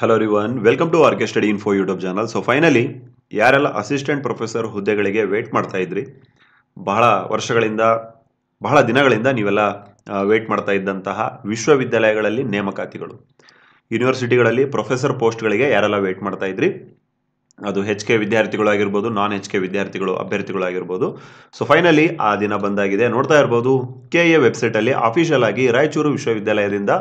hello ರಿವನ್ welcome to RK study in for YouTube channel so finally ಯಾರೆಲ್ಲ assistant professor ಹುದ್ದೆಗಳಿಗೆ wait ಮಾಡ್ತಾ ಇದ್ರಿ ಬಹಳ ವರ್ಷಗಳಿಂದ ಬಹಳ ದಿನಗಳಿಂದ ನೀವೆಲ್ಲ ವೇಟ್ ಮಾಡ್ತಾ ಇದ್ದಂತಹ ವಿಶ್ವವಿದ್ಯಾಲಯಗಳಲ್ಲಿ ನೇಮಕಾತಿಗಳು ಯೂನಿವರ್ಸಿಟಿಗಳಲ್ಲಿ ಪ್ರೊಫೆಸರ್ ಪೋಸ್ಟ್ಗಳಿಗೆ ಯಾರೆಲ್ಲ ವೇಟ್ ಮಾಡ್ತಾ ಇದ್ರಿ ಅದು ಹೆಚ್ ಕೆ ವಿದ್ಯಾರ್ಥಿಗಳು ಆಗಿರ್ಬೋದು ನಾನ್ ಹೆಚ್ ಕೆ ವಿದ್ಯಾರ್ಥಿಗಳು ಅಭ್ಯರ್ಥಿಗಳಾಗಿರ್ಬೋದು ಸೊ ಫೈನಲಿ ಆ ದಿನ ಬಂದಾಗಿದೆ ನೋಡ್ತಾ ಇರ್ಬೋದು ಕೆ ಎ ವೆಬ್ಸೈಟಲ್ಲಿ ಅಫಿಷಿಯಲ್ ಆಗಿ ರಾಯಚೂರು ವಿಶ್ವವಿದ್ಯಾಲಯದಿಂದ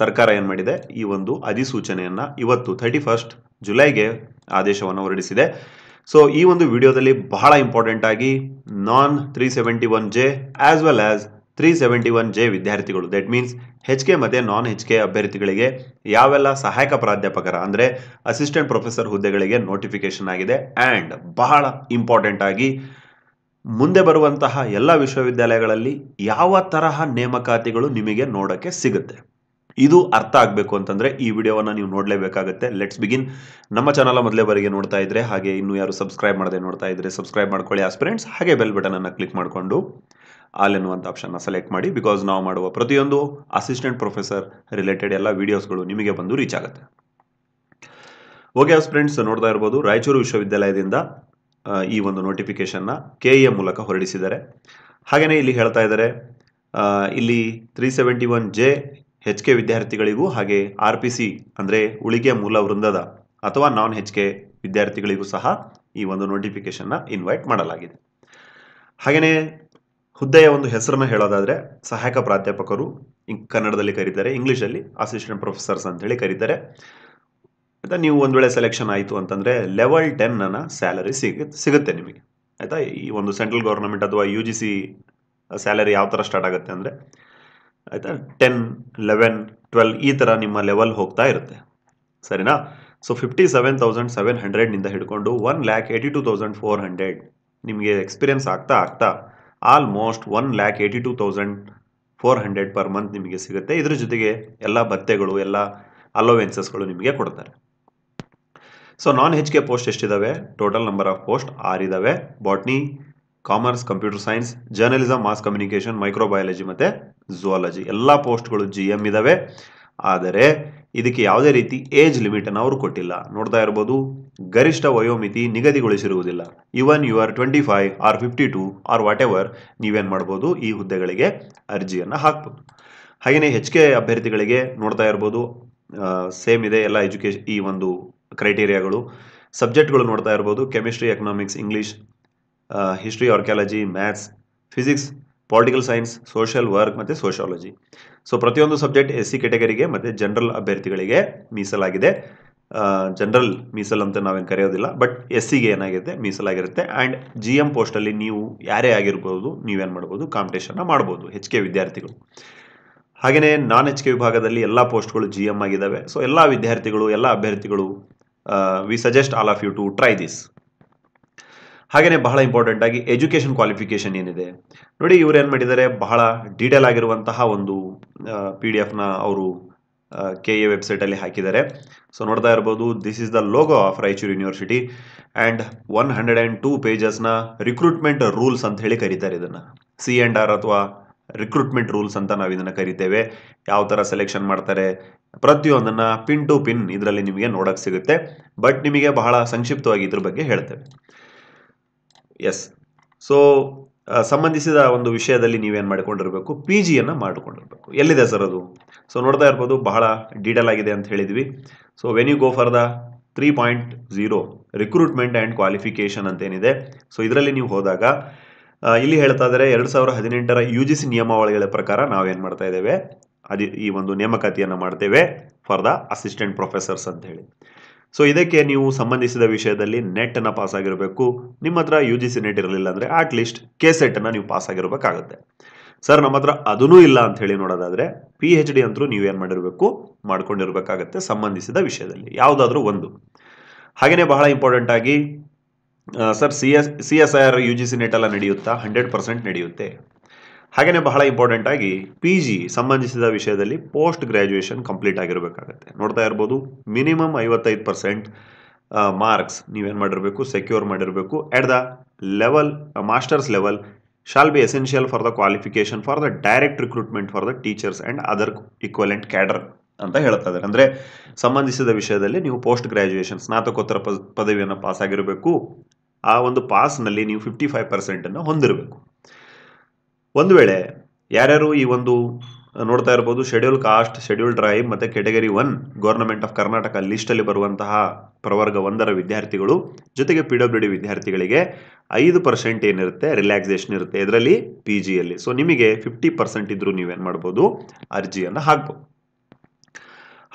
ಸರ್ಕಾರ ಏನು ಮಾಡಿದೆ ಈ ಒಂದು ಅಧಿಸೂಚನೆಯನ್ನು ಇವತ್ತು ಥರ್ಟಿ ಫಸ್ಟ್ ಜುಲೈಗೆ ಆದೇಶವನ್ನು ಹೊರಡಿಸಿದೆ ಸೊ ಈ ಒಂದು ವಿಡಿಯೋದಲ್ಲಿ ಬಹಳ ಇಂಪಾರ್ಟೆಂಟ್ ಆಗಿ non three seventy one J as well as three seventy one J ವಿದ್ಯಾರ್ಥಿಗಳು ದಟ್ ಮೀನ್ಸ್ ಹೆಚ್ ಕೆ ಮತ್ತು ನಾನ್ ಹೆಚ್ ಕೆ ಅಭ್ಯರ್ಥಿಗಳಿಗೆ ಯಾವೆಲ್ಲ ಸಹಾಯಕ ಪ್ರಾಧ್ಯಾಪಕರ ಅಂದರೆ ಅಸಿಸ್ಟೆಂಟ್ ಪ್ರೊಫೆಸರ್ ಹುದ್ದೆಗಳಿಗೆ ನೋಟಿಫಿಕೇಶನ್ ಆಗಿದೆ ಆ್ಯಂಡ್ ಬಹಳ ಇಂಪಾರ್ಟೆಂಟ್ ಆಗಿ ಮುಂದೆ ಬರುವಂತಹ ಎಲ್ಲ ವಿಶ್ವವಿದ್ಯಾಲಯಗಳಲ್ಲಿ ಯಾವ ತರಹ ನೇಮಕಾತಿಗಳು ನಿಮಗೆ ನೋಡೋಕ್ಕೆ ಸಿಗುತ್ತೆ ಇದು ಅರ್ಥ ಆಗಬೇಕು ಅಂತಂದರೆ ಈ ವಿಡಿಯೋವನ್ನು ನೀವು ನೋಡಲೇಬೇಕಾಗುತ್ತೆ ಲೆಟ್ಸ್ ಬಿಗಿನ್ ನಮ್ಮ ಚಾನಲ್ ಮೊದಲೇವರೆಗೆ ನೋಡ್ತಾ ಇದ್ದರೆ ಹಾಗೆ ಇನ್ನೂ ಯಾರು ಸಬ್ಸ್ಕ್ರೈಬ್ ಮಾಡದೆ ನೋಡ್ತಾ ಇದ್ದರೆ ಸಬ್ಸ್ಕ್ರೈಬ್ ಮಾಡ್ಕೊಳ್ಳಿ ಫ್ರೆಂಡ್ಸ್ ಹಾಗೆ ಬೆಲ್ ಬಟನನ್ನು ಕ್ಲಿಕ್ ಮಾಡಿಕೊಂಡು ಆಲ್ ಎನ್ನುವಂಥ ಆಪ್ಷನ್ನ ಸೆಲೆಕ್ಟ್ ಮಾಡಿ ಬಿಕಾಸ್ ನಾವು ಮಾಡುವ ಪ್ರತಿಯೊಂದು ಅಸಿಸ್ಟೆಂಟ್ ಪ್ರೊಫೆಸರ್ ರಿಲೇಟೆಡ್ ಎಲ್ಲ ವೀಡಿಯೋಸ್ಗಳು ನಿಮಗೆ ಬಂದು ರೀಚ್ ಆಗುತ್ತೆ ಓಕೆ ಫ್ರೆಂಡ್ಸ್ ನೋಡ್ತಾ ಇರ್ಬೋದು ರಾಯಚೂರು ವಿಶ್ವವಿದ್ಯಾಲಯದಿಂದ ಈ ಒಂದು ನೋಟಿಫಿಕೇಶನ್ನ ಕೆ ಎ ಮೂಲಕ ಹೊರಡಿಸಿದ್ದಾರೆ ಹಾಗೆಯೇ ಇಲ್ಲಿ ಹೇಳ್ತಾ ಇದ್ದಾರೆ ಇಲ್ಲಿ three seventy one J H K ವಿದ್ಯಾರ್ಥಿಗಳಿಗೂ ಹಾಗೆ ಆರ್ ಪಿ ಸಿ ಅಂದರೆ ಉಳಿಗೆ ಮೂಲ ವೃಂದದ ಅಥವಾ ನಾನ್ ಹೆಚ್ ಕೆ ವಿದ್ಯಾರ್ಥಿಗಳಿಗೂ ಸಹ ಈ ಒಂದು ನೋಟಿಫಿಕೇಷನ್ನ ಇನ್ವೈಟ್ ಮಾಡಲಾಗಿದೆ ಹಾಗೆಯೇ ಹುದ್ದೆಯ ಒಂದು ಹೆಸರನ್ನು ಹೇಳೋದಾದರೆ ಸಹಾಯಕ ಪ್ರಾಧ್ಯಾಪಕರು ಕನ್ನಡದಲ್ಲಿ ಕರೀತಾರೆ ಇಂಗ್ಲೀಷಲ್ಲಿ ಅಸಿಸ್ಟೆಂಟ್ ಪ್ರೊಫೆಸರ್ಸ್ ಅಂತೇಳಿ ಕರೀತಾರೆ ಆಯಿತಾ ನೀವು ಒಂದು ವೇಳೆ ಸೆಲೆಕ್ಷನ್ ಆಯಿತು ಅಂತಂದರೆ ಲೆವೆಲ್ ಟೆನ್ನ ಸ್ಯಾಲರಿ ಸಿಗ ಸಿಗುತ್ತೆ ನಿಮಗೆ ಆಯಿತಾ ಈ ಒಂದು ಸೆಂಟ್ರಲ್ ಗೌರ್ಮೆಂಟ್ ಅಥವಾ ಯು ಜಿ ಸಿ ಸ್ಯಾಲರಿ ಯಾವ ಥರ ಸ್ಟಾರ್ಟ್ ಆಗುತ್ತೆ ಅಂದರೆ ಆಯ್ತಾ ಟೆನ್ ಲೆವೆನ್ ಟ್ವೆಲ್ ಈ ಥರ ನಿಮ್ಮ ಲೆವೆಲ್ ಹೋಗ್ತಾ ಇರುತ್ತೆ ಸರಿನಾ so fifty seven thousand seven ಹಂಡ್ರೆಡ್ನಿಂದ ಹಿಡ್ಕೊಂಡು one lakh eighty two thousand four hundred ನಿಮಗೆ ಎಕ್ಸ್ಪೀರಿಯನ್ಸ್ ಆಗ್ತಾ ಆಗ್ತಾ almost one lakh eighty two thousand four hundred per month ನಿಮಗೆ ಸಿಗುತ್ತೆ ಇದ್ರ ಜೊತೆಗೆ ಎಲ್ಲ ಭತ್ತೆಗಳು ಎಲ್ಲ ಅಲೋವೆನ್ಸಸ್ಗಳು ನಿಮಗೆ ಕೊಡ್ತಾರೆ so non H K post ಎಷ್ಟಿದ್ದಾವೆ ಟೋಟಲ್ ನಂಬರ್ ಆಫ್ ಪೋಸ್ಟ್ ಆರಿದ್ದಾವೆ botany commerce computer science journalism mass communication microbiology ಮತ್ತು ಝುವಾಲಜಿ ಎಲ್ಲ ಪೋಸ್ಟ್ಗಳು ಜಿ ಎಮ್ ಇದ್ದಾವೆ ಆದರೆ ಇದಕ್ಕೆ ಯಾವುದೇ ರೀತಿ ಏಜ್ ಲಿಮಿಟನ್ನು ಅವರು ಕೊಟ್ಟಿಲ್ಲ ನೋಡ್ತಾ ಇರ್ಬೋದು ಗರಿಷ್ಠ ವಯೋಮಿತಿ ನಿಗದಿಗೊಳಿಸಿರುವುದಿಲ್ಲ even you are twenty five or fifty two or whatever ನೀವೇನು ಮಾಡ್ಬೋದು ಈ ಹುದ್ದೆಗಳಿಗೆ ಅರ್ಜಿಯನ್ನು ಹಾಕ್ಬೋದು ಹಾಗೆಯೇ ಹೆಚ್ ಕೆ ಅಭ್ಯರ್ಥಿಗಳಿಗೆ ನೋಡ್ತಾ ಇರ್ಬೋದು ಸೇಮ್ ಇದೆ ಎಲ್ಲ ಎಜುಕೇಶನ್ ಈ ಒಂದು ಕ್ರೈಟೀರಿಯಾಗಳು ಸಬ್ಜೆಕ್ಟ್ಗಳು ನೋಡ್ತಾ ಇರ್ಬೋದು chemistry economics English history archaeology maths physics political science social work ಮತ್ತು ಸೋಷಿಯಾಲಜಿ ಸೊ ಪ್ರತಿಯೊಂದು ಸಬ್ಜೆಕ್ಟ್ ಎಸ್ ಸಿ ಕೆಟಗರಿಗೆ ಮತ್ತು ಜನರಲ್ ಅಭ್ಯರ್ಥಿಗಳಿಗೆ ಮೀಸಲಾಗಿದೆ ಜನರಲ್ ಮೀಸಲ್ ಅಂತ ನಾವೇನು ಕರೆಯೋದಿಲ್ಲ ಬಟ್ ಎಸ್ ಸಿಗೆ ಏನಾಗಿರುತ್ತೆ ಮೀಸಲಾಗಿರುತ್ತೆ ಆ್ಯಂಡ್ ಜಿ ಎಮ್ ಪೋಸ್ಟಲ್ಲಿ ನೀವು ಯಾರೇ ಆಗಿರ್ಬೋದು ನೀವೇನು ಮಾಡ್ಬೋದು ಕಾಂಪಿಟೇಷನ್ನ ಮಾಡ್ಬೋದು ಹೆಚ್ ಕೆ ವಿದ್ಯಾರ್ಥಿಗಳು ಹಾಗೆಯೇ ನಾನ್ ಎಚ್ ಕೆ ವಿಭಾಗದಲ್ಲಿ ಎಲ್ಲ ಪೋಸ್ಟ್ಗಳು ಜಿ ಎಮ್ ಆಗಿದ್ದಾವೆ ಸೊ ಎಲ್ಲ ವಿದ್ಯಾರ್ಥಿಗಳು ಎಲ್ಲ ಅಭ್ಯರ್ಥಿಗಳು we suggest all of you to try this ಹಾಗೆಯೇ ಬಹಳ ಇಂಪಾರ್ಟೆಂಟ್ ಆಗಿ ಎಜುಕೇಷನ್ ಕ್ವಾಲಿಫಿಕೇಷನ್ ಏನಿದೆ ನೋಡಿ ಇವರು ಏನು ಮಾಡಿದ್ದಾರೆ ಬಹಳ ಡೀಟೇಲ್ ಆಗಿರುವಂತಹ ಒಂದು ಪಿ ಡಿ ಎಫ್ನ ಅವರು ಕೆ ಎ ವೆಬ್ಸೈಟಲ್ಲಿ ಹಾಕಿದ್ದಾರೆ ಸೊ ನೋಡ್ತಾ ಇರ್ಬೋದು this is the logo of Raichur university and one hundred and two ಪೇಜಸ್ನ ರಿಕ್ರೂಟ್ಮೆಂಟ್ ರೂಲ್ಸ್ ಅಂತ ಹೇಳಿ ಕರೀತಾರೆ ಇದನ್ನು ಸಿ ಆ್ಯಂಡ್ ಆರ್ ಅಥವಾ ರಿಕ್ರೂಟ್ಮೆಂಟ್ ರೂಲ್ಸ್ ಅಂತ ನಾವು ಇದನ್ನು ಕರಿತೇವೆ ಯಾವ ಥರ ಸೆಲೆಕ್ಷನ್ ಮಾಡ್ತಾರೆ ಪ್ರತಿಯೊಂದನ್ನು ಪಿನ್ ಟು ಪಿನ್ ಇದರಲ್ಲಿ ನಿಮಗೆ ನೋಡೋಕ್ಕೆ ಸಿಗುತ್ತೆ ಬಟ್ ನಿಮಗೆ ಬಹಳ ಸಂಕ್ಷಿಪ್ತವಾಗಿ ಇದ್ರ ಬಗ್ಗೆ ಹೇಳ್ತೇವೆ ಎಸ್ ಸೊ ಸಂಬಂಧಿಸಿದ ಒಂದು ವಿಷಯದಲ್ಲಿ ನೀವೇನು ಮಾಡಿಕೊಂಡಿರಬೇಕು ಪಿ ಜಿಯನ್ನು ಮಾಡಿಕೊಂಡಿರಬೇಕು ಎಲ್ಲಿದೆ ಸರ್ ಅದು ಸೊ ನೋಡ್ತಾ ಇರ್ಬೋದು ಬಹಳ ಡೀಟೇಲ್ ಆಗಿದೆ ಅಂತ ಹೇಳಿದ್ವಿ so when you go for the three point zero recruitment and qualification ಅಂತ ಏನಿದೆ ಸೊ ಇದರಲ್ಲಿ ನೀವು ಹೋದಾಗ ಇಲ್ಲಿ ಹೇಳ್ತಾ ಇದ್ದಾರೆ ಎರಡು ಸಾವಿರ ಹದಿನೆಂಟರ ಯು ಜಿ ಸಿ ನಿಯಮಾವಳಿಗಳ ಪ್ರಕಾರ ನಾವೇನು ಮಾಡ್ತಾ ಇದ್ದೇವೆ ಅದು ಈ ಒಂದು ನೇಮಕಾತಿಯನ್ನು ಮಾಡ್ತೇವೆ ಫಾರ್ ದ ಅಸಿಸ್ಟೆಂಟ್ ಪ್ರೊಫೆಸರ್ಸ್ ಅಂತ ಹೇಳಿ ಸೊ ಇದಕ್ಕೆ ನೀವು ಸಂಬಂಧಿಸಿದ ವಿಷಯದಲ್ಲಿ ನೆಟ್ಟನ್ನು ಪಾಸ್ ಆಗಿರಬೇಕು ನಿಮ್ಮ ಹತ್ರ ಯು ಜಿ ಸಿ ನೆಟ್ ಇರಲಿಲ್ಲ ಅಂದರೆ ಅಟ್ ಲೀಸ್ಟ್ ಕೆ ಸೆಟ್ಟನ್ನು ನೀವು ಪಾಸ್ ಆಗಿರಬೇಕಾಗುತ್ತೆ ಸರ್ ನಮ್ಮ ಹತ್ರ ಅದೂ ಇಲ್ಲ ಅಂತ ಹೇಳಿ ನೋಡೋದಾದರೆ ಪಿ ಎಚ್ ಡಿ ಅಂತೂ ಏನು ಮಾಡಿರಬೇಕು ಮಾಡ್ಕೊಂಡಿರಬೇಕಾಗತ್ತೆ ಸಂಬಂಧಿಸಿದ ವಿಷಯದಲ್ಲಿ ಯಾವುದಾದ್ರೂ ಒಂದು ಹಾಗೆಯೇ ಬಹಳ ಇಂಪಾರ್ಟೆಂಟ್ ಆಗಿ sir C S C S I R U G C NET ಎಲ್ಲ ನಡೆಯುತ್ತಾ ಹಂಡ್ರೆಡ್ ಪರ್ಸೆಂಟ್ ನಡೆಯುತ್ತೆ ಹಾಗೆಯೇ ಬಹಳ ಇಂಪಾರ್ಟೆಂಟ್ ಆಗಿ ಪಿ ಜಿ ಸಂಬಂಧಿಸಿದ ವಿಷಯದಲ್ಲಿ ಪೋಸ್ಟ್ ಗ್ರ್ಯಾಜುಯೇಷನ್ ಕಂಪ್ಲೀಟ್ ಆಗಿರಬೇಕಾಗತ್ತೆ ನೋಡ್ತಾ ಇರ್ಬೋದು ಮಿನಿಮಮ್ ಐವತ್ತೈದು ಪರ್ಸೆಂಟ್ ಮಾರ್ಕ್ಸ್ ನೀವೇನು ಮಾಡಿರಬೇಕು ಸೆಕ್ಯೂರ್ ಮಾಡಿರಬೇಕು at the level masters level shall be essential for the qualification for the direct recruitment for the teachers and other equivalent cadre ಅಂತ ಹೇಳ್ತಾ ಇದ್ದಾರೆ ಅಂದರೆ ಸಂಬಂಧಿಸಿದ ವಿಷಯದಲ್ಲಿ ನೀವು ಪೋಸ್ಟ್ ಗ್ರ್ಯಾಜುಯೇಷನ್ ಸ್ನಾತಕೋತ್ತರ ಪದವಿಯನ್ನು ಪಾಸ್ ಆಗಿರಬೇಕು ಆ ಒಂದು ಪಾಸ್ನಲ್ಲಿ ನೀವು ಫಿಫ್ಟಿ ಫೈವ್ ಪರ್ಸೆಂಟನ್ನು ಹೊಂದಿರಬೇಕು ಒಂದು ವೇಳೆ ಯಾರ್ಯಾರು ಈ ಒಂದು ನೋಡ್ತಾ ಇರ್ಬೋದು ಶೆಡ್ಯೂಲ್ ಕಾಸ್ಟ್ ಶೆಡ್ಯೂಲ್ ಡ್ರೈವ್ ಮತ್ತು category one government of Karnataka ಲಿಸ್ಟಲ್ಲಿ ಬರುವಂತಹ ಪ್ರವರ್ಗ ಒಂದರ ವಿದ್ಯಾರ್ಥಿಗಳು ಜೊತೆಗೆ ಪಿ ಡಬ್ಲ್ಯೂ ಡಿ ವಿದ್ಯಾರ್ಥಿಗಳಿಗೆ ಐದು ಪರ್ಸೆಂಟ್ ಏನಿರುತ್ತೆ ರಿಲ್ಯಾಕ್ಸೇಷನ್ ಇರುತ್ತೆ ಇದರಲ್ಲಿ ಪಿ ಜಿಯಲ್ಲಿ ಸೊ ನಿಮಗೆ ಫಿಫ್ಟಿ ಪರ್ಸೆಂಟ್ ಇದ್ದರೂ ನೀವೇನು ಮಾಡ್ಬೋದು ಅರ್ಜಿಯನ್ನು ಹಾಕ್ಬೋದು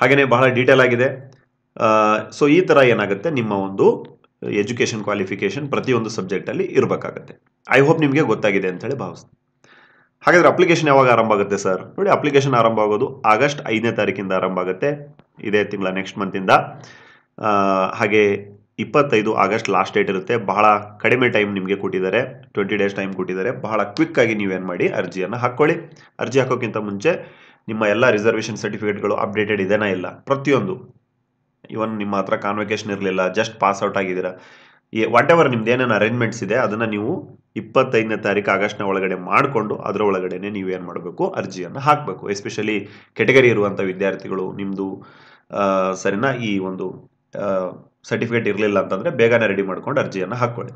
ಹಾಗೆಯೇ ಬಹಳ ಡೀಟೇಲ್ ಆಗಿದೆ ಸೊ ಈ ಥರ ಏನಾಗುತ್ತೆ ನಿಮ್ಮ ಒಂದು ಎಜುಕೇಷನ್ ಕ್ವಾಲಿಫಿಕೇಷನ್ ಪ್ರತಿಯೊಂದು ಸಬ್ಜೆಕ್ಟಲ್ಲಿ ಇರಬೇಕಾಗತ್ತೆ ಐ ಹೋಪ್ ನಿಮಗೆ ಗೊತ್ತಾಗಿದೆ ಅಂತೇಳಿ ಭಾವಿಸ್ತೀನಿ ಹಾಗಾದರೆ ಅಪ್ಲಿಕೇಶನ್ ಯಾವಾಗ ಆರಂಭ ಆಗುತ್ತೆ ಸರ್ ನೋಡಿ ಅಪ್ಲಿಕೇಶನ್ ಆರಂಭ ಆಗೋದು ಆಗಸ್ಟ್ ಐದನೇ ತಾರೀಕಿಂದ ಆರಂಭ ಆಗುತ್ತೆ ಇದೇ ತಿಂಗಳ ನೆಕ್ಸ್ಟ್ ಮಂತಿಂದ ಹಾಗೆ ಇಪ್ಪತ್ತೈದು ಆಗಸ್ಟ್ ಲಾಸ್ಟ್ ಡೇಟ್ ಇರುತ್ತೆ ಬಹಳ ಕಡಿಮೆ ಟೈಮ್ ನಿಮಗೆ ಕೊಟ್ಟಿದ್ದಾರೆ ಟ್ವೆಂಟಿ ಡೇಸ್ ಟೈಮ್ ಕೊಟ್ಟಿದ್ದಾರೆ ಬಹಳ ಕ್ವಿಕ್ ಆಗಿ ನೀವೇನು ಮಾಡಿ ಅರ್ಜಿಯನ್ನು ಹಾಕ್ಕೊಳ್ಳಿ ಅರ್ಜಿ ಹಾಕೋಕ್ಕಿಂತ ಮುಂಚೆ ನಿಮ್ಮ ಎಲ್ಲ ರಿಸರ್ವೇಷನ್ ಸರ್ಟಿಫಿಕೇಟ್ಗಳು ಅಪ್ಡೇಟೆಡ್ ಇದೆನಾ ಇಲ್ಲ ಪ್ರತಿಯೊಂದು ಇವನ್ ನಿಮ್ಮ ಹತ್ರ ಕಾನ್ವೆಕೇಶನ್ ಇರಲಿಲ್ಲ ಜಸ್ಟ್ ಪಾಸ್ ಔಟ್ ಆಗಿದ್ದೀರಾ ಈ ವಾಟ್ ಎವರ್ ನಿಮ್ದು ಏನೇನು ಅರೇಂಜ್ಮೆಂಟ್ಸ್ ಇದೆ ಅದನ್ನು ನೀವು ಇಪ್ಪತ್ತೈದನೇ ತಾರೀಕು ಆಗಸ್ಟ್ನ ಒಳಗಡೆ ಮಾಡಿಕೊಂಡು ಅದರ ಒಳಗಡೆನೆ ಏನು ಮಾಡಬೇಕು ಅರ್ಜಿಯನ್ನು ಹಾಕಬೇಕು ಎಸ್ಪೆಷಲಿ ಕೆಟಗರಿ ಇರುವಂಥ ವಿದ್ಯಾರ್ಥಿಗಳು ನಿಮ್ಮದು ಸರಿನಾ ಈ ಒಂದು ಸರ್ಟಿಫಿಕೇಟ್ ಇರಲಿಲ್ಲ ಅಂತಂದರೆ ಬೇಗನೆ ರೆಡಿ ಮಾಡ್ಕೊಂಡು ಅರ್ಜಿಯನ್ನು ಹಾಕ್ಕೊಳ್ಳಿ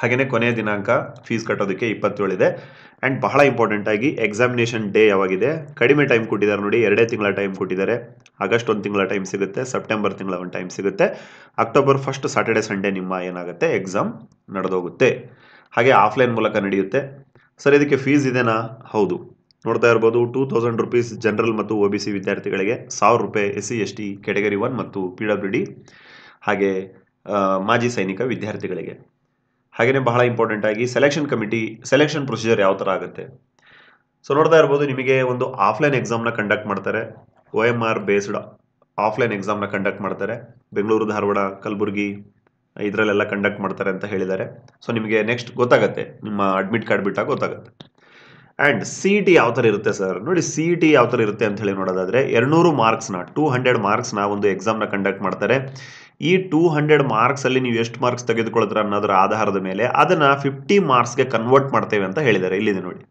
ಹಾಗೆಯೇ ಕೊನೆಯ ದಿನಾಂಕ ಫೀಸ್ ಕಟ್ಟೋದಕ್ಕೆ ಇಪ್ಪತ್ತೇಳಿದೆ ಆ್ಯಂಡ್ ಬಹಳ ಇಂಪಾರ್ಟೆಂಟ್ ಆಗಿ ಎಕ್ಸಾಮಿನೇಷನ್ ಡೇ ಯಾವಾಗಿದೆ ಕಡಿಮೆ ಟೈಮ್ ಕೊಟ್ಟಿದ್ದಾರೆ ನೋಡಿ ಎರಡೇ ತಿಂಗಳ ಟೈಮ್ ಕೊಟ್ಟಿದ್ದಾರೆ ಆಗಸ್ಟ್ ಒಂದು ತಿಂಗಳ ಟೈಮ್ ಸಿಗುತ್ತೆ ಸೆಪ್ಟೆಂಬರ್ ತಿಂಗಳ ಒಂದು ಟೈಮ್ ಸಿಗುತ್ತೆ ಅಕ್ಟೋಬರ್ ಫಸ್ಟ್ ಸಾಟರ್ಡೆ ಸಂಡೇ ನಿಮ್ಮ ಏನಾಗುತ್ತೆ ಎಕ್ಸಾಮ್ ನಡೆದೋಗುತ್ತೆ ಹಾಗೆ ಆಫ್ಲೈನ್ ಮೂಲಕ ನಡೆಯುತ್ತೆ ಸರ್ ಇದಕ್ಕೆ ಫೀಸ್ ಇದೆನಾ ಹೌದು ನೋಡ್ತಾ ಇರ್ಬೋದು ಟೂ ತೌಸಂಡ್ ರುಪೀಸ್ ಜನರಲ್ ಮತ್ತು ಒ ಬಿ ಸಿ ವಿದ್ಯಾರ್ಥಿಗಳಿಗೆ ಸಾವಿರ ರೂಪಾಯಿ S C S T category one ಮತ್ತು ಪಿ ಡಬ್ಲ್ಯೂ ಡಿ ಹಾಗೆ ಮಾಜಿ ಸೈನಿಕ ವಿದ್ಯಾರ್ಥಿಗಳಿಗೆ ಹಾಗೆಯೇ ಬಹಳ ಇಂಪಾರ್ಟೆಂಟ್ ಆಗಿ ಸೆಲೆಕ್ಷನ್ ಕಮಿಟಿ ಸೆಲೆಕ್ಷನ್ ಪ್ರೊಸೀಜರ್ ಯಾವ ಥರ ಆಗುತ್ತೆ ಸೊ ನೋಡ್ತಾ ಇರ್ಬೋದು ನಿಮಗೆ ಒಂದು ಆಫ್ಲೈನ್ ಎಕ್ಸಾಮ್ನ ಕಂಡಕ್ಟ್ ಮಾಡ್ತಾರೆ O M R based offline ಎಕ್ಸಾಮ್ನ ಕಂಡಕ್ಟ್ ಮಾಡ್ತಾರೆ ಬೆಂಗಳೂರು ಧಾರವಾಡ ಕಲಬುರಗಿ ಇದರಲ್ಲೆಲ್ಲ ಕಂಡಕ್ಟ್ ಮಾಡ್ತಾರೆ ಅಂತ ಹೇಳಿದ್ದಾರೆ ಸೊ ನಿಮಗೆ ನೆಕ್ಸ್ಟ್ ಗೊತ್ತಾಗುತ್ತೆ ನಿಮ್ಮ ಅಡ್ಮಿಟ್ ಕಾರ್ಡ್ ಬಿಟ್ಟಾಗ ಗೊತ್ತಾಗುತ್ತೆ ಆ್ಯಂಡ್ ಸಿ ಟಿ ಯಾವ ಥರ ಇರುತ್ತೆ ಸರ್ ನೋಡಿ ಸಿ ಇ ಟಿ ಯಾವ ಥರ ಇರುತ್ತೆ ಅಂತ ಹೇಳಿ ನೋಡೋದಾದರೆ ನೂರು ಮಾರ್ಕ್ಸ್ನ ಟೂ ಹಂಡ್ರೆಡ್ ಮಾರ್ಕ್ಸ್ನ ಒಂದು ಎಕ್ಸಾಮ್ನ ಕಂಡಕ್ಟ್ ಮಾಡ್ತಾರೆ ಈ ಟೂ ಹಂಡ್ರೆಡ್ ಮಾರ್ಕ್ಸಲ್ಲಿ ನೀವು ಎಷ್ಟು ಮಾರ್ಕ್ಸ್ ತೆಗೆದುಕೊಳ್ತೀರ ಅನ್ನೋದರ ಆಧಾರದ ಮೇಲೆ ಅದನ್ನು ಫಿಫ್ಟಿ ಮಾರ್ಕ್ಸ್ಗೆ ಕನ್ವರ್ಟ್ ಮಾಡ್ತೇವೆ ಅಂತ ಹೇಳಿದ್ದಾರೆ ಇಲ್ಲಿ ನೋಡಿ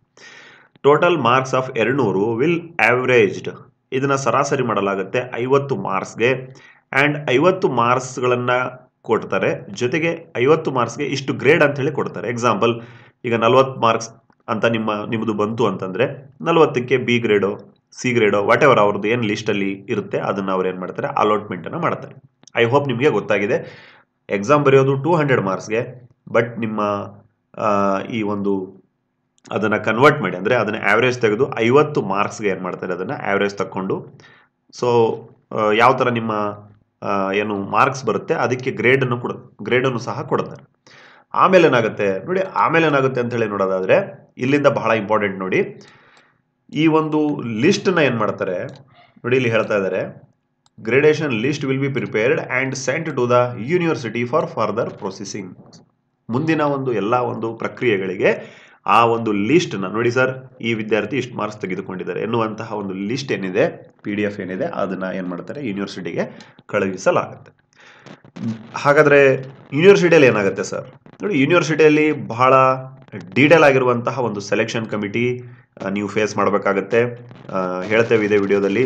ಟೋಟಲ್ ಮಾರ್ಕ್ಸ್ ಆಫ್ ಎರಡುನೂರು ವಿಲ್ ಆ್ಯಾವ್ರೇಜ್ಡ್ ಇದನ್ನು ಸರಾಸರಿ ಮಾಡಲಾಗುತ್ತೆ ಐವತ್ತು ಮಾರ್ಕ್ಸ್ಗೆ ಆ್ಯಂಡ್ ಐವತ್ತು ಮಾರ್ಕ್ಸ್ಗಳನ್ನು ಕೊಡ್ತಾರೆ ಜೊತೆಗೆ ಐವತ್ತು ಮಾರ್ಕ್ಸ್ಗೆ ಇಷ್ಟು ಗ್ರೇಡ್ ಅಂತ ಹೇಳಿ ಕೊಡ್ತಾರೆ ಎಕ್ಸಾಂಪಲ್ ಈಗ ನಲ್ವತ್ತು ಮಾರ್ಕ್ಸ್ ಅಂತ ನಿಮ್ಮ ನಿಮ್ಮದು ಬಂತು ಅಂತಂದರೆ ನಲವತ್ತಕ್ಕೆ ಬಿ ಗ್ರೇಡೋ ಸಿ ಗ್ರೇಡೋ ವಾಟ್ ಎವರ್ ಅವ್ರದ್ದು ಏನು ಲಿಸ್ಟಲ್ಲಿ ಇರುತ್ತೆ ಅದನ್ನು ಅವ್ರು ಏನು ಮಾಡ್ತಾರೆ ಅಲಾಟ್ಮೆಂಟನ್ನು ಮಾಡ್ತಾರೆ ಐ ಹೋಪ್ ನಿಮಗೆ ಗೊತ್ತಾಗಿದೆ ಎಕ್ಸಾಮ್ ಬರೆಯೋದು ಟೂ ಹಂಡ್ರೆಡ್ ಮಾರ್ಕ್ಸ್ಗೆ ಬಟ್ ನಿಮ್ಮ ಈ ಒಂದು ಅದನ್ನು ಕನ್ವರ್ಟ್ ಮಾಡಿ ಅಂದರೆ ಅದನ್ನು ಆ್ಯಾವ್ರೇಜ್ ತೆಗೆದು ಐವತ್ತು ಮಾರ್ಕ್ಸ್ಗೆ ಏನು ಮಾಡ್ತಾರೆ ಅದನ್ನು ಆ್ಯಾವ್ರೇಜ್ ತಗೊಂಡು ಸೊ ಯಾವ ಥರ ನಿಮ್ಮ ಏನು ಮಾರ್ಕ್ಸ್ ಬರುತ್ತೆ ಅದಕ್ಕೆ ಗ್ರೇಡನ್ನು ಕೊಡ ಗ್ರೇಡನ್ನು ಸಹ ಕೊಡ್ತಾರೆ ಆಮೇಲೆ ಏನಾಗುತ್ತೆ ನೋಡಿ ಆಮೇಲೆ ಏನಾಗುತ್ತೆ ಅಂತ ಹೇಳಿ ನೋಡೋದಾದರೆ ಇಲ್ಲಿಂದ ಬಹಳ ಇಂಪಾರ್ಟೆಂಟ್ ನೋಡಿ ಈ ಒಂದು ಲಿಸ್ಟನ್ನ ಏನು ಮಾಡ್ತಾರೆ ನೋಡಿ ಇಲ್ಲಿ ಹೇಳ್ತಾ ಇದ್ದಾರೆ gradation list will be prepared and sent to the university for further processing ಮುಂದಿನ ಒಂದು ಎಲ್ಲ ಒಂದು ಪ್ರಕ್ರಿಯೆಗಳಿಗೆ ಆ ಒಂದು ಲಿಸ್ಟ್ನ ನೋಡಿ ಸರ್ ಈ ವಿದ್ಯಾರ್ಥಿ ಇಷ್ಟು ಮಾರ್ಕ್ಸ್ ತೆಗೆದುಕೊಂಡಿದ್ದಾರೆ ಎನ್ನುವಂತಹ ಒಂದು ಲಿಸ್ಟ್ ಏನಿದೆ ಪಿ ಡಿ ಎಫ್ ಏನಿದೆ ಅದನ್ನು ಏನು ಮಾಡ್ತಾರೆ ಯೂನಿವರ್ಸಿಟಿಗೆ ಕಳುಹಿಸಲಾಗುತ್ತೆ ಹಾಗಾದರೆ ಯೂನಿವರ್ಸಿಟಿಯಲ್ಲಿ ಏನಾಗುತ್ತೆ ಸರ್ ನೋಡಿ ಯೂನಿವರ್ಸಿಟಿಯಲ್ಲಿ ಬಹಳ ಡೀಟೇಲ್ ಆಗಿರುವಂತಹ ಒಂದು ಸೆಲೆಕ್ಷನ್ ಕಮಿಟಿ ನೀವು ಫೇಸ್ ಮಾಡಬೇಕಾಗತ್ತೆ ಹೇಳ್ತೇವೆ ಇದೇ ವಿಡಿಯೋದಲ್ಲಿ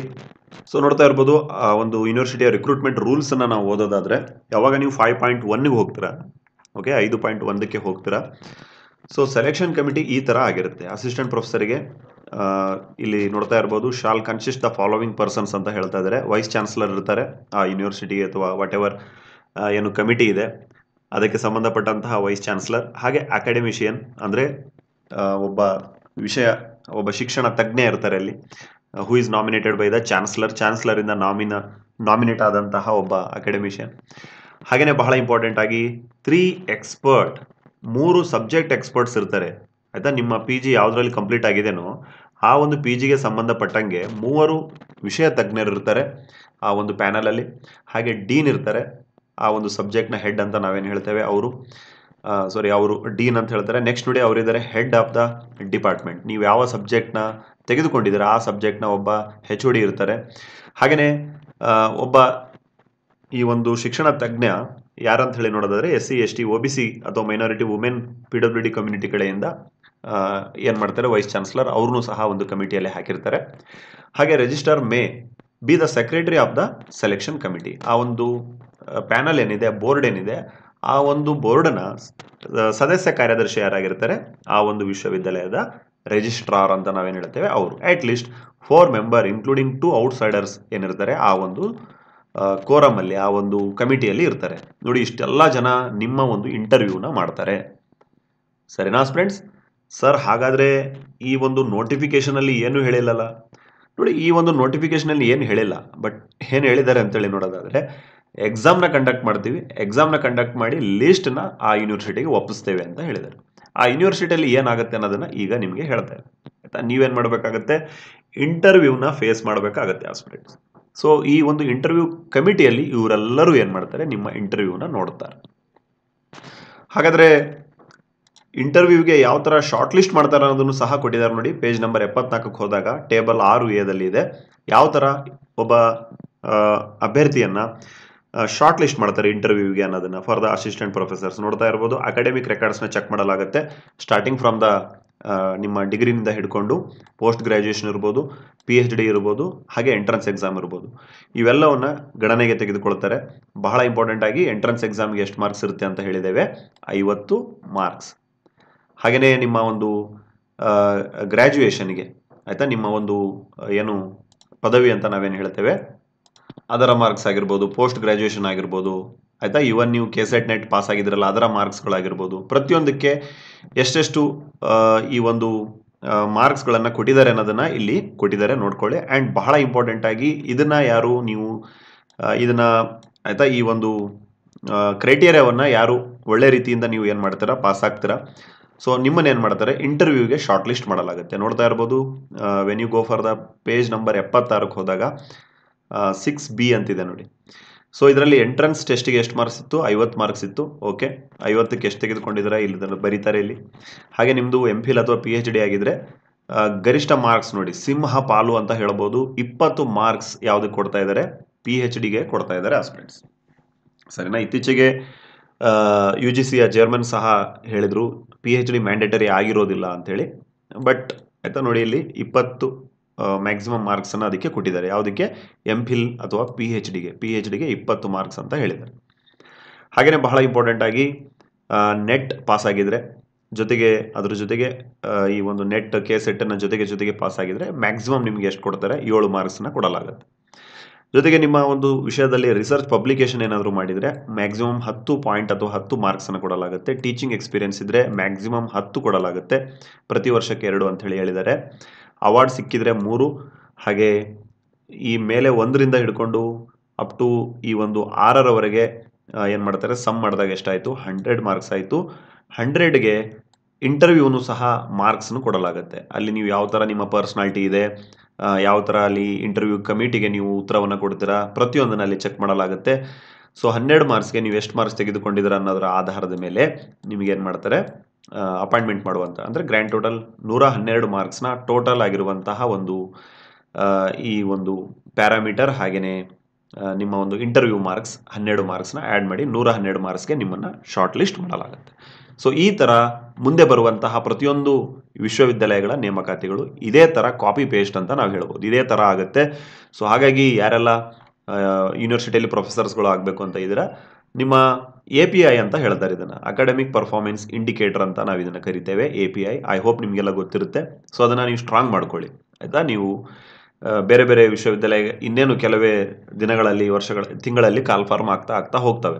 ಸೊ ನೋಡ್ತಾ ಇರ್ಬೋದು ಆ ಒಂದು ಯೂನಿವರ್ಸಿಟಿಯ ರಿಕ್ರೂಟ್ಮೆಂಟ್ ರೂಲ್ಸನ್ನು ನಾವು ಓದೋದಾದರೆ ಯಾವಾಗ ನೀವು ಫೈವ್ ಪಾಯಿಂಟ್ ಒನ್ಗೆ ಹೋಗ್ತೀರಾ ಓಕೆ ಐದು ಪಾಯಿಂಟ್ ಒಂದಕ್ಕೆ ಹೋಗ್ತೀರಾ ಸೊ ಸೆಲೆಕ್ಷನ್ ಕಮಿಟಿ ಈ ಥರ ಆಗಿರುತ್ತೆ ಅಸಿಸ್ಟೆಂಟ್ ಪ್ರೊಫೆಸರ್ಗೆ ಇಲ್ಲಿ ನೋಡ್ತಾ ಇರ್ಬೋದು shall consist the following persons ಅಂತ ಹೇಳ್ತಾ ಇದ್ದಾರೆ ವೈಸ್ ಚಾನ್ಸಲರ್ ಇರ್ತಾರೆ ಆ ಯೂನಿವರ್ಸಿಟಿ ಅಥವಾ ವಾಟ್ ಎವರ್ ಏನು ಕಮಿಟಿ ಇದೆ ಅದಕ್ಕೆ ಸಂಬಂಧಪಟ್ಟಂತಹ ವೈಸ್ ಚಾನ್ಸಲರ್ ಹಾಗೆ ಅಕಾಡೆಮಿಷಿಯನ್ ಅಂದರೆ ಒಬ್ಬ ವಿಷಯ ಒಬ್ಬ ಶಿಕ್ಷಣ ತಜ್ಞೆ ಇರ್ತಾರೆ ಅಲ್ಲಿ who is nominated by the chancellor chancellor ಇಂದ ನಾಮಿನ ನಾಮಿನೇಟ್ ಆದಂತಹ ಒಬ್ಬ ಅಕಾಡೆಮಿಷಿಯನ್ ಹಾಗೆಯೇ ಬಹಳ ಇಂಪಾರ್ಟೆಂಟ್ ಆಗಿ ತ್ರೀ ಎಕ್ಸ್ಪರ್ಟ್ ಮೂರು ಸಬ್ಜೆಕ್ಟ್ ಎಕ್ಸ್ಪರ್ಟ್ಸ್ ಇರ್ತಾರೆ ಆಯ್ತಾ ನಿಮ್ಮ ಪಿ ಜಿ ಯಾವುದರಲ್ಲಿ ಕಂಪ್ಲೀಟ್ ಆಗಿದೆನೋ ಆ ಒಂದು ಪಿ ಜಿಗೆ ಸಂಬಂಧಪಟ್ಟಂಗೆ ಮೂವರು ವಿಷಯ ತಜ್ಞರು ಇರ್ತಾರೆ ಆ ಒಂದು ಪ್ಯಾನಲಲ್ಲಿ ಹಾಗೆ ಡೀನ್ ಇರ್ತಾರೆ ಆ ಒಂದು ಸಬ್ಜೆಕ್ಟ್ನ ಹೆಡ್ ಅಂತ ನಾವೇನು ಹೇಳ್ತೇವೆ ಅವರು ಸಾರಿ ಅವರು ಡೀನ್ ಅಂತ ಹೇಳ್ತಾರೆ ನೆಕ್ಸ್ಟ್ ನೋಡಿ ಅವರಿದ್ದಾರೆ ಹೆಡ್ ಆಫ್ ದ ಡಿಪಾರ್ಟ್ಮೆಂಟ್ ನೀವು ಯಾವ ಸಬ್ಜೆಕ್ಟ್ನ ತೆಗೆದುಕೊಂಡಿದ್ದೀರ ಆ ಸಬ್ಜೆಕ್ಟ್ನ ಒಬ್ಬ ಹೆಚ್ ಡಿ ಇರ್ತಾರೆ ಹಾಗೆಯೇ ಒಬ್ಬ ಈ ಒಂದು ಶಿಕ್ಷಣ ತಜ್ಞ ಯಾರಂತ ಹೇಳಿ ನೋಡೋದಾದರೆ S C S T O B C ಅಥವಾ minority women P W D community ಕಡೆಯಿಂದ ಏನು ಮಾಡ್ತಾರೆ ವೈಸ್ ಚಾನ್ಸಲರ್ ಅವ್ರನ್ನೂ ಸಹ ಒಂದು ಕಮಿಟಿಯಲ್ಲಿ ಹಾಕಿರ್ತಾರೆ ಹಾಗೆ register may be the secretary of the selection committee ಆ ಒಂದು ಪ್ಯಾನಲ್ ಏನಿದೆ ಬೋರ್ಡ್ ಏನಿದೆ ಆ ಒಂದು ಬೋರ್ಡ್ನ ಸದಸ್ಯ ಕಾರ್ಯದರ್ಶಿ ಯಾರಾಗಿರ್ತಾರೆ ಆ ಒಂದು ವಿಶ್ವವಿದ್ಯಾಲಯದ ರಿಜಿಸ್ಟ್ರಾರ್ ಅಂತ ನಾವೇನು ಹೇಳ್ತೇವೆ ಅವರು at least four member including two outsiders ಏನಿರ್ತಾರೆ ಆ ಒಂದು ಕೋರಮಲ್ಲಿ ಆ ಒಂದು ಕಮಿಟಿಯಲ್ಲಿ ಇರ್ತಾರೆ ನೋಡಿ ಇಷ್ಟೆಲ್ಲ ಜನ ನಿಮ್ಮ ಒಂದು ಇಂಟರ್ವ್ಯೂನ ಮಾಡ್ತಾರೆ ಸರಿನಾ ಫ್ರೆಂಡ್ಸ್ ಸರ್ ಹಾಗಾದರೆ ಈ ಒಂದು ನೋಟಿಫಿಕೇಷನಲ್ಲಿ ಏನು ಹೇಳಿಲ್ಲಲ್ಲ ನೋಡಿ ಈ ಒಂದು ನೋಟಿಫಿಕೇಷನಲ್ಲಿ ಏನು ಹೇಳಿಲ್ಲ ಬಟ್ ಏನು ಹೇಳಿದ್ದಾರೆ ಅಂತೇಳಿ ನೋಡೋದಾದರೆ ಎಕ್ಸಾಮ್ನ ಕಂಡಕ್ಟ್ ಮಾಡ್ತೀವಿ ಎಕ್ಸಾಮ್ನ ಕಂಡಕ್ಟ್ ಮಾಡಿ ನ ಆ ಯೂನಿವರ್ಸಿಟಿಗೆ ಒಪ್ಪಿಸ್ತೇವೆ ಅಂತ ಹೇಳಿದರು ಆ ಯೂನಿವರ್ಸಿಟಿಯಲ್ಲಿ ಏನಾಗುತ್ತೆ ಅನ್ನೋದನ್ನು ಈಗ ನಿಮಗೆ ಹೇಳ್ತಾ ಇದೆ ಆಯಿತಾ ನೀವೇನು ಮಾಡಬೇಕಾಗತ್ತೆ ಇಂಟರ್ವ್ಯೂನ ಫೇಸ್ ಮಾಡಬೇಕಾಗತ್ತೆ ಆಸ್ಪಿರೇಟ್ಸ್ ಸೊ ಈ ಒಂದು ಇಂಟರ್ವ್ಯೂ ಕಮಿಟಿಯಲ್ಲಿ ಇವರೆಲ್ಲರೂ ಏನು ಮಾಡ್ತಾರೆ ನಿಮ್ಮ ಇಂಟರ್ವ್ಯೂನ ನೋಡ್ತಾರೆ ಹಾಗಾದರೆ ಇಂಟರ್ವ್ಯೂಗೆ ಯಾವ ಥರ ಶಾರ್ಟ್ ಲಿಸ್ಟ್ ಮಾಡ್ತಾರೆ ಅನ್ನೋದನ್ನು ಸಹ ಕೊಟ್ಟಿದ್ದಾರೆ ನೋಡಿ ಪೇಜ್ ನಂಬರ್ ಎಪ್ಪತ್ನಾಲ್ಕಕ್ಕೆ ಹೋದಾಗ ಟೇಬಲ್ ಆರು ಎದಲ್ಲಿ ಇದೆ ಯಾವ ಥರ ಒಬ್ಬ ಅಭ್ಯರ್ಥಿಯನ್ನು ಶಾರ್ಟ್ ಲಿಸ್ಟ್ ಮಾಡ್ತಾರೆ ಇಂಟರ್ವ್ಯೂಗೆ ಅನ್ನೋದನ್ನು ಫಾರ್ ದ ಅಸಿಸ್ಟೆಂಟ್ ಪ್ರೊಫೆಸರ್ಸ್ ನೋಡ್ತಾ ಇರ್ಬೋದು ಅಕಾಡೆಮಿಕ್ ರೆಕಾರ್ಡ್ಸ್ನ ಚೆಕ್ ಮಾಡಲಾಗುತ್ತೆ ಸ್ಟಾರ್ಟಿಂಗ್ ಫ್ರಮ್ ದ ನಿಮ್ಮ ಡಿಗ್ರಿನಿಂದ ಹಿಡ್ಕೊಂಡು ಪೋಸ್ಟ್ ಗ್ರ್ಯಾಜುಯೇಷನ್ ಇರ್ಬೋದು ಪಿ ಎಚ್ ಡಿ ಇರ್ಬೋದು ಹಾಗೆ ಎಂಟ್ರೆನ್ಸ್ ಎಕ್ಸಾಮ್ ಇರ್ಬೋದು ಇವೆಲ್ಲವನ್ನು ಗಣನೆಗೆ ತೆಗೆದುಕೊಳ್ತಾರೆ ಬಹಳ ಇಂಪಾರ್ಟೆಂಟ್ ಆಗಿ ಎಂಟ್ರೆನ್ಸ್ ಎಕ್ಸಾಮ್ಗೆ ಎಷ್ಟು ಮಾರ್ಕ್ಸ್ ಇರುತ್ತೆ ಅಂತ ಹೇಳಿದ್ದೇವೆ ಐವತ್ತು ಮಾರ್ಕ್ಸ್ ಹಾಗೆಯೇ ನಿಮ್ಮ ಒಂದು ಗ್ರ್ಯಾಜುಯೇಷನ್ಗೆ ಆಯಿತಾ ನಿಮ್ಮ ಒಂದು ಏನು ಪದವಿ ಅಂತ ನಾವೇನು ಹೇಳ್ತೇವೆ ಅದರ ಮಾರ್ಕ್ಸ್ ಆಗಿರ್ಬೋದು ಪೋಸ್ಟ್ ಗ್ರ್ಯಾಜುಯೇಷನ್ ಆಗಿರ್ಬೋದು ಆಯಿತಾ ಇವನ್ ನೀವು ಕೆ ಸೆಟ್ ನೆಟ್ ಪಾಸ್ ಆಗಿದ್ರಲ್ಲ ಅದರ ಮಾರ್ಕ್ಸ್ಗಳಾಗಿರ್ಬೋದು ಪ್ರತಿಯೊಂದಕ್ಕೆ ಎಷ್ಟೆಷ್ಟು ಈ ಒಂದು ಮಾರ್ಕ್ಸ್ಗಳನ್ನು ಕೊಟ್ಟಿದ್ದಾರೆ ಅನ್ನೋದನ್ನು ಇಲ್ಲಿ ಕೊಟ್ಟಿದ್ದಾರೆ ನೋಡ್ಕೊಳ್ಳಿ ಆ್ಯಂಡ್ ಬಹಳ ಇಂಪಾರ್ಟೆಂಟಾಗಿ ಇದನ್ನು ಯಾರು ನೀವು ಇದನ್ನು ಆಯಿತಾ ಈ ಒಂದು ಕ್ರೈಟೀರಿಯಾವನ್ನು ಯಾರು ಒಳ್ಳೆ ರೀತಿಯಿಂದ ನೀವು ಏನು ಮಾಡ್ತೀರಾ ಪಾಸ್ ಆಗ್ತೀರಾ ಸೊ ನಿಮ್ಮನ್ನು ಏನು ಮಾಡ್ತಾರೆ ಇಂಟರ್ವ್ಯೂಗೆ ಶಾರ್ಟ್ ಲಿಸ್ಟ್ ಮಾಡಲಾಗುತ್ತೆ ನೋಡ್ತಾ ಇರ್ಬೋದು when you go for the page number ಎಪ್ಪತ್ತಾರಕ್ಕೆ ಹೋದಾಗ ಸಿಕ್ಸ್ ಬಿ ಅಂತಿದೆ ನೋಡಿ ಸೊ ಇದರಲ್ಲಿ ಎಂಟ್ರೆನ್ಸ್ ಟೆಸ್ಟಿಗೆ ಎಷ್ಟು ಮಾರ್ಕ್ಸ್ ಇತ್ತು ಐವತ್ತು ಮಾರ್ಕ್ಸ್ ಇತ್ತು ಓಕೆ ಐವತ್ತಕ್ಕೆ ಎಷ್ಟು ತೆಗೆದುಕೊಂಡಿದ್ದಾರೆ ಇಲ್ಲಿ ಬರೀತಾರೆ ಇಲ್ಲಿ ಹಾಗೆ ನಿಮ್ಮದು ಎಮ್ ಫಿಲ್ ಅಥವಾ ಪಿ ಎಚ್ ಡಿ ಆಗಿದ್ದರೆ ಗರಿಷ್ಠ ಮಾರ್ಕ್ಸ್ ನೋಡಿ ಸಿಂಹ ಪಾಲು ಅಂತ ಹೇಳ್ಬೋದು ಇಪ್ಪತ್ತು ಮಾರ್ಕ್ಸ್ ಯಾವುದಕ್ಕೆ ಕೊಡ್ತಾ ಇದ್ದಾರೆ ಪಿ ಎಚ್ ಡಿಗೆ ಕೊಡ್ತಾ ಇದ್ದಾರೆ ಆಸ್ಪಿಡೆಂಟ್ಸ್ ಸರಿನಾ ಇತ್ತೀಚೆಗೆ ಯು ಜಿ ಸಿಯ ಚೇರ್ಮನ್ ಸಹ ಹೇಳಿದರು ಪಿ ಎಚ್ ಡಿ ಮ್ಯಾಂಡೇಟರಿ ಆಗಿರೋದಿಲ್ಲ ಅಂಥೇಳಿ ಬಟ್ ಆಯಿತಾ ನೋಡಿ ಇಲ್ಲಿ ಇಪ್ಪತ್ತು ಮ್ಯಾಕ್ಸಿಮಮ್ ಮಾರ್ಕ್ಸನ್ನು ಅದಕ್ಕೆ ಕೊಟ್ಟಿದ್ದಾರೆ ಯಾವುದಕ್ಕೆ ಎಂ ಫಿಲ್ ಅಥವಾ ಪಿ ಎಚ್ ಡಿಗೆ ಪಿ ಎಚ್ ಡಿಗೆ ಇಪ್ಪತ್ತು ಮಾರ್ಕ್ಸ್ ಅಂತ ಹೇಳಿದ್ದಾರೆ ಹಾಗೆಯೇ ಬಹಳ ಇಂಪಾರ್ಟೆಂಟ್ ಆಗಿ ನೆಟ್ ಪಾಸ್ ಆಗಿದ್ರೆ ಜೊತೆಗೆ ಅದರ ಜೊತೆಗೆ ಈ ಒಂದು ನೆಟ್ ಕೆ ಸೆಟ್ಟನ್ನು ಜೊತೆಗೆ ಜೊತೆಗೆ ಪಾಸ್ ಆಗಿದ್ರೆ ಮ್ಯಾಕ್ಸಿಮಮ್ ನಿಮಗೆ ಎಷ್ಟು ಕೊಡ್ತಾರೆ ಏಳು ಮಾರ್ಕ್ಸನ್ನ ಕೊಡಲಾಗುತ್ತೆ ಜೊತೆಗೆ ನಿಮ್ಮ ಒಂದು ವಿಷಯದಲ್ಲಿ ರಿಸರ್ಚ್ ಪಬ್ಲಿಕೇಶನ್ ಏನಾದರೂ ಮಾಡಿದರೆ ಮ್ಯಾಕ್ಸಿಮಮ್ ಹತ್ತು ಪಾಯಿಂಟ್ ಅಥವಾ ಹತ್ತು ಮಾರ್ಕ್ಸನ್ನು ಕೊಡಲಾಗುತ್ತೆ ಟೀಚಿಂಗ್ ಎಕ್ಸ್ಪೀರಿಯನ್ಸ್ ಇದ್ದರೆ ಮ್ಯಾಕ್ಸಿಮಮ್ ಹತ್ತು ಕೊಡಲಾಗುತ್ತೆ ಪ್ರತಿ ವರ್ಷಕ್ಕೆ ಎರಡು ಅಂತ ಹೇಳಿ ಹೇಳಿದ್ದಾರೆ ಅವಾರ್ಡ್ ಸಿಕ್ಕಿದರೆ ಮೂರು ಹಾಗೆ ಈ ಮೇಲೆ ಒಂದರಿಂದ ಹಿಡ್ಕೊಂಡು ಅಪ್ ಟು ಈ ಒಂದು ಆರರವರೆಗೆ ಏನು ಮಾಡ್ತಾರೆ ಸಮ್ ಮಾಡಿದಾಗ ಎಷ್ಟಾಯಿತು ಹಂಡ್ರೆಡ್ ಮಾರ್ಕ್ಸ್ ಆಯಿತು ಹಂಡ್ರೆಡ್ಗೆ ಇಂಟರ್ವ್ಯೂನು ಸಹ ಮಾರ್ಕ್ಸ್ನು ಕೊಡಲಾಗುತ್ತೆ ಅಲ್ಲಿ ನೀವು ಯಾವ ಥರ ನಿಮ್ಮ ಪರ್ಸ್ನಾಲ್ಟಿ ಇದೆ ಯಾವ ಥರ ಅಲ್ಲಿ ಇಂಟರ್ವ್ಯೂ ಕಮಿಟಿಗೆ ನೀವು ಉತ್ತರವನ್ನು ಕೊಡ್ತೀರಾ ಪ್ರತಿಯೊಂದನ್ನು ಅಲ್ಲಿ ಚೆಕ್ ಮಾಡಲಾಗುತ್ತೆ ಸೊ ಹನ್ನೆರಡು ಮಾರ್ಕ್ಸ್ಗೆ ನೀವು ಎಷ್ಟು ಮಾರ್ಕ್ಸ್ ತೆಗೆದುಕೊಂಡಿದ್ದೀರಾ ಅನ್ನೋದರ ಆಧಾರದ ಮೇಲೆ ನಿಮಗೇನು ಮಾಡ್ತಾರೆ ಅಪಾಯಿಂಟ್ಮೆಂಟ್ ಮಾಡುವಂಥ ಅಂದರೆ ಗ್ರ್ಯಾಂಡ್ ಟೋಟಲ್ ನೂರ ಹನ್ನೆರಡು ಮಾರ್ಕ್ಸ್ನ ಟೋಟಲ್ ಆಗಿರುವಂತಹ ಒಂದು ಈ ಒಂದು ಪ್ಯಾರಾಮೀಟರ್ ಹಾಗೆಯೇ ನಿಮ್ಮ ಒಂದು ಇಂಟರ್ವ್ಯೂ ಮಾರ್ಕ್ಸ್ ಹನ್ನೆರಡು ಮಾರ್ಕ್ಸ್ನ ಆ್ಯಡ್ ಮಾಡಿ ನೂರ ಹನ್ನೆರಡು ಮಾರ್ಕ್ಸ್ಗೆ ನಿಮ್ಮನ್ನು ಶಾರ್ಟ್ ಲಿಸ್ಟ್ ಮಾಡಲಾಗುತ್ತೆ ಸೊ ಈ ಥರ ಮುಂದೆ ಬರುವಂತಹ ಪ್ರತಿಯೊಂದು ವಿಶ್ವವಿದ್ಯಾಲಯಗಳ ನೇಮಕಾತಿಗಳು ಇದೇ ಥರ ಕಾಪಿ ಪೇಸ್ಟ್ ಅಂತ ನಾವು ಹೇಳ್ಬೋದು ಇದೇ ಥರ ಆಗುತ್ತೆ ಸೊ ಹಾಗಾಗಿ ಯಾರೆಲ್ಲ ಯೂನಿವರ್ಸಿಟಿಯಲ್ಲಿ ಪ್ರೊಫೆಸರ್ಸ್ಗಳು ಆಗಬೇಕು ಅಂತ ಇದ್ದೀರಾ ನಿಮ್ಮ ಎ ಪಿ ಐ ಅಂತ ಹೇಳ್ತಾರೆ ಇದನ್ನು ಅಕಾಡೆಮಿಕ್ ಪರ್ಫಾರ್ಮೆನ್ಸ್ ಇಂಡಿಕೇಟರ್ ಅಂತ ನಾವು ಇದನ್ನು ಕರಿತೇವೆ A P I I hope ನಿಮಗೆಲ್ಲ ಗೊತ್ತಿರುತ್ತೆ ಸೊ ಅದನ್ನು ನೀವು ಸ್ಟ್ರಾಂಗ್ ಮಾಡ್ಕೊಳ್ಳಿ ಆಯಿತಾ ನೀವು ಬೇರೆ ಬೇರೆ ವಿಶ್ವವಿದ್ಯಾಲಯ ಇನ್ನೇನು ಕೆಲವೇ ದಿನಗಳಲ್ಲಿ ವರ್ಷಗಳ ತಿಂಗಳಲ್ಲಿ ಕಾಲ್ ಫಾರ್ಮ್ ಆಗ್ತಾ ಆಗ್ತಾ ಹೋಗ್ತವೆ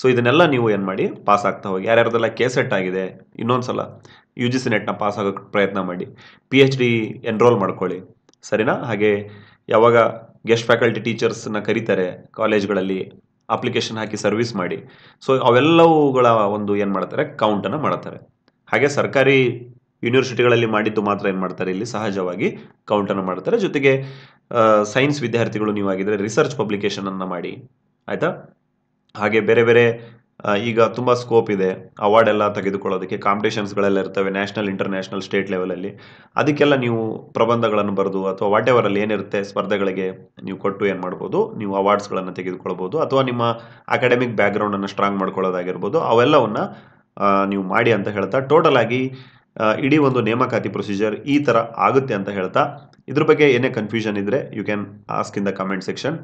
ಸೊ ಇದನ್ನೆಲ್ಲ ನೀವು ಏನು ಮಾಡಿ ಪಾಸ್ ಆಗ್ತಾ ಹೋಗಿ ಯಾರ್ಯಾರ್ದೆಲ್ಲ ಕೆ ಸೆಟ್ ಆಗಿದೆ ಇನ್ನೊಂದು ಸಲ ಯು ಜಿ ಸಿ ನೆಟ್ನ ಪಾಸ್ ಆಗೋಕ್ಕೆ ಪ್ರಯತ್ನ ಮಾಡಿ ಪಿ ಎಚ್ ಡಿ ಎನ್ರೋಲ್ ಮಾಡ್ಕೊಳ್ಳಿ ಸರಿನಾ ಹಾಗೆ ಯಾವಾಗ ಗೆಸ್ಟ್ ಫ್ಯಾಕಲ್ಟಿ ಟೀಚರ್ಸ್ನ ಕರೀತಾರೆ ಕಾಲೇಜ್ಗಳಲ್ಲಿ ಅಪ್ಲಿಕೇಶನ್ ಹಾಕಿ ಸರ್ವಿಸ್ ಮಾಡಿ ಸೊ ಅವೆಲ್ಲವುಗಳ ಒಂದು ಏನು ಮಾಡ್ತಾರೆ ಕೌಂಟನ್ನು ಮಾಡ್ತಾರೆ ಹಾಗೆ ಸರ್ಕಾರಿ ಯೂನಿವರ್ಸಿಟಿಗಳಲ್ಲಿ ಮಾಡಿದ್ದು ಮಾತ್ರ ಏನು ಮಾಡ್ತಾರೆ ಇಲ್ಲಿ ಸಹಜವಾಗಿ ಕೌಂಟನ್ನು ಮಾಡ್ತಾರೆ ಜೊತೆಗೆ ಸೈನ್ಸ್ ವಿದ್ಯಾರ್ಥಿಗಳು ನೀವಾಗಿದ್ದರೆ ರಿಸರ್ಚ್ ಪಬ್ಲಿಕೇಶನನ್ನು ಮಾಡಿ ಆಯಿತಾ ಹಾಗೆ ಬೇರೆ ಬೇರೆ ಈಗ ತುಂಬ ಸ್ಕೋಪ್ ಇದೆ ಅವಾರ್ಡ್ ಎಲ್ಲ ತೆಗೆದುಕೊಳ್ಳೋದಕ್ಕೆ ಕಾಂಪಿಟೇಷನ್ಸ್ಗಳೆಲ್ಲ ಇರ್ತವೆ ನ್ಯಾಷನಲ್ ಇಂಟರ್ನ್ಯಾಷನಲ್ ಸ್ಟೇಟ್ ಲೆವೆಲಲ್ಲಿ ಅದಕ್ಕೆಲ್ಲ ನೀವು ಪ್ರಬಂಧಗಳನ್ನು ಬರೆದು ಅಥವಾ ವಾಟ್ ಎವರಲ್ಲಿ ಏನಿರುತ್ತೆ ಸ್ಪರ್ಧೆಗಳಿಗೆ ನೀವು ಕೊಟ್ಟು ಏನು ಮಾಡ್ಬೋದು ನೀವು ಅವಾರ್ಡ್ಸ್ಗಳನ್ನು ತೆಗೆದುಕೊಳ್ಬೋದು ಅಥವಾ ನಿಮ್ಮ ಅಕಾಡೆಮಿಕ್ ಬ್ಯಾಕ್ಗ್ರೌಂಡನ್ನು ಸ್ಟ್ರಾಂಗ್ ಮಾಡ್ಕೊಳ್ಳೋದಾಗಿರ್ಬೋದು ಅವೆಲ್ಲವನ್ನು ನೀವು ಮಾಡಿ ಅಂತ ಹೇಳ್ತಾ ಟೋಟಲ್ ಆಗಿ ಇಡೀ ಒಂದು ನೇಮಕಾತಿ ಪ್ರೊಸೀಜರ್ ಈ ಥರ ಆಗುತ್ತೆ ಅಂತ ಹೇಳ್ತಾ ಇದ್ರ ಬಗ್ಗೆ ಏನೇ ಕನ್ಫ್ಯೂಷನ್ ಇದ್ದರೆ you can ask in the comment section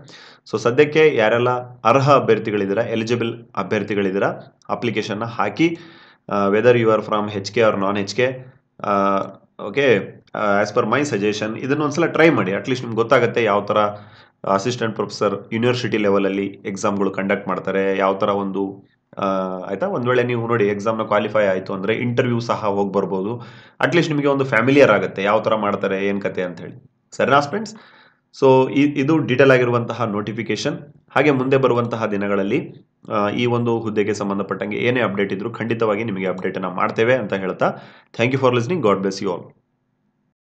so ಸದ್ಯಕ್ಕೆ ಯಾರೆಲ್ಲ ಅರ್ಹ ಅಭ್ಯರ್ಥಿಗಳಿದ್ದೀರಾ ಎಲಿಜಿಬಲ್ ಅಭ್ಯರ್ಥಿಗಳಿದ್ದೀರಾ ಅಪ್ಲಿಕೇಶನ್ನ ಹಾಕಿ whether you are from H K R non H K okay as per my suggestion ಇದನ್ನು ಒಂದ್ಸಲ ಟ್ರೈ ಮಾಡಿ ಅಟ್ಲೀಸ್ಟ್ ನಿಮ್ಗೆ ಗೊತ್ತಾಗುತ್ತೆ ಯಾವ ಥರ ಅಸಿಸ್ಟೆಂಟ್ ಪ್ರೊಫೆಸರ್ ಯೂನಿವರ್ಸಿಟಿ ಲೆವೆಲಲ್ಲಿ ಎಕ್ಸಾಮ್ಗಳು ಕಂಡಕ್ಟ್ ಮಾಡ್ತಾರೆ ಯಾವ ಥರ ಒಂದು ಆಯ್ತಾ ಒಂದು ವೇಳೆ ನೀವು ನೋಡಿ ಎಕ್ಸಾಮ್ನ ಕ್ವಾಲಿಫೈ ಆಯಿತು ಅಂದರೆ ಇಂಟರ್ವ್ಯೂ ಸಹ ಹೋಗಿ ಬರ್ಬೋದು ಅಟ್ಲೀಸ್ಟ್ ನಿಮಗೆ ಒಂದು ಫ್ಯಾಮಿಲಿಯರ್ ಆಗುತ್ತೆ ಯಾವ ಥರ ಮಾಡ್ತಾರೆ ಏನು ಕತೆ ಹೇಳಿ ಸರಿನಾ ಫ್ರೆಂಡ್ಸ್ ಸೊ ಇದು ಡೀಟೇಲ್ ಆಗಿರುವಂತಹ ನೋಟಿಫಿಕೇಶನ್ ಹಾಗೆ ಮುಂದೆ ಬರುವಂತಹ ದಿನಗಳಲ್ಲಿ ಈ ಒಂದು ಹುದ್ದೆಗೆ ಸಂಬಂಧಪಟ್ಟಂಗೆ ಏನೇ ಅಪ್ಡೇಟ್ ಇದ್ದರೂ ಖಂಡಿತವಾಗಿ ನಿಮಗೆ ಅಪ್ಡೇಟನ್ನು ಮಾಡ್ತೇವೆ ಅಂತ ಹೇಳ್ತಾ thank you for listening God bless you all